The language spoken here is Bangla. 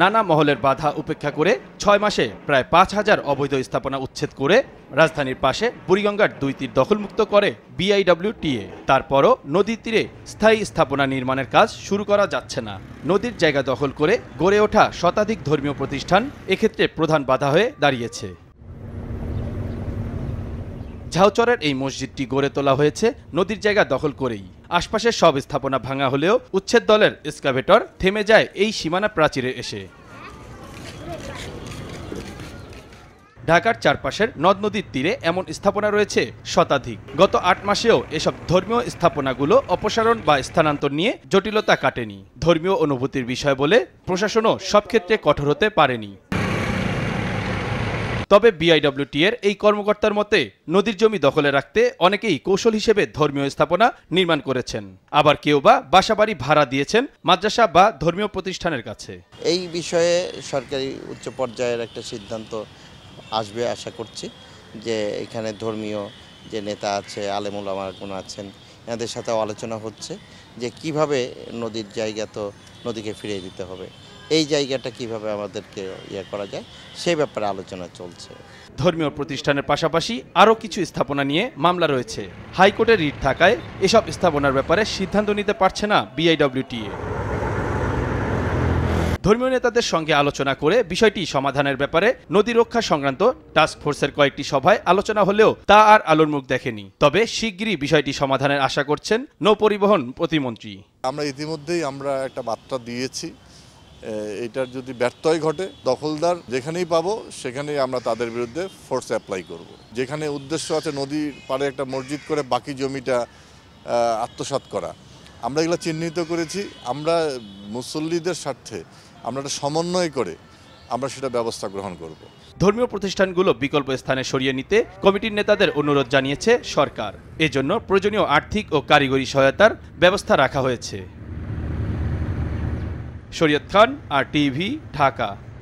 নানা মহলের বাধা উপেক্ষা করে ছয় মাসে প্রায় পাঁচ হাজার অবৈধ স্থাপনা উচ্ছেদ করে রাজধানীর পাশে বুড়িগঙ্গার দুই তীর দখলমুক্ত করে বিআইডব্লিউটিএ তারপরও নদীর তীরে স্থায়ী স্থাপনা নির্মাণের কাজ শুরু করা যাচ্ছে না নদীর জায়গা দখল করে গড়ে ওঠা শতাধিক ধর্মীয় প্রতিষ্ঠান এক্ষেত্রে প্রধান বাধা হয়ে দাঁড়িয়েছে ঝাউচরের এই মসজিদটি গড়ে তোলা হয়েছে নদীর জায়গা দখল করেই আশপাশের সব স্থাপনা ভাঙা হলেও উচ্ছেদ দলের স্কাভেটর থেমে যায় এই সীমানা প্রাচীরে এসে ঢাকার চারপাশের নদ নদীর তীরে এমন স্থাপনা রয়েছে শতাধিক গত আট মাসেও এসব ধর্মীয় স্থাপনাগুলো অপসারণ বা স্থানান্তর নিয়ে জটিলতা কাটেনি ধর্মীয় অনুভূতির বিষয় বলে প্রশাসনও সব ক্ষেত্রে কঠোর হতে পারেনি তবে বিআইডব্লিউটি এর এই কর্মকর্তার মতে নদীর জমি দখলে রাখতে অনেকেই কৌশল হিসেবে ধর্মীয় স্থাপনা নির্মাণ করেছেন আবার কেউ বা বাসাবাড়ি ভাড়া দিয়েছেন মাদ্রাসা বা ধর্মীয় প্রতিষ্ঠানের কাছে এই বিষয়ে সরকারি উচ্চ পর্যায়ের একটা সিদ্ধান্ত আসবে আশা করছি যে এখানে ধর্মীয় যে নেতা আছে আলেমুল আলেমুলামারগুন আছেন এনাদের সাথে আলোচনা হচ্ছে যে কিভাবে নদীর জায়গা তো নদীকে ফিরিয়ে দিতে হবে এই জায়গাটা কিভাবে আমাদেরকে ইয়ে করা যায় সে ব্যাপারে আলোচনা চলছে ধর্মীয় প্রতিষ্ঠানের পাশাপাশি আরও কিছু স্থাপনা নিয়ে মামলা রয়েছে হাইকোর্টের রিট থাকায় এসব স্থাপনার ব্যাপারে সিদ্ধান্ত নিতে পারছে না বিআইডব্লিউটিএ ধর্মীয় নেতাদের সঙ্গে আলোচনা করে বিষয়টি সমাধানের ব্যাপারে নদী রক্ষা সংক্রান্ত টাস্ক ফোর্সের কয়েকটি সভায় আলোচনা হলেও তা আর আলোর মুখ দেখেনি তবে শিগগিরই বিষয়টি সমাধানের আশা করছেন নৌপরিবহন প্রতিমন্ত্রী আমরা ইতিমধ্যেই আমরা একটা বার্তা দিয়েছি এটার যদি ব্যর্থই ঘটে দখলদার যেখানেই পাবো সেখানেই আমরা তাদের বিরুদ্ধে ফোর্স অ্যাপ্লাই করব। যেখানে উদ্দেশ্য আছে নদীর পাড়ে একটা মসজিদ করে বাকি জমিটা আত্মসাত করা আমরা এগুলো চিহ্নিত করেছি আমরা মুসল্লিদের স্বার্থে আমরা একটা সমন্বয় করে আমরা সেটা ব্যবস্থা গ্রহণ করব ধর্মীয় প্রতিষ্ঠানগুলো বিকল্প স্থানে সরিয়ে নিতে কমিটির নেতাদের অনুরোধ জানিয়েছে সরকার এজন্য প্রয়োজনীয় আর্থিক ও কারিগরি সহায়তার ব্যবস্থা রাখা হয়েছে शरियत खान आर टी ढाका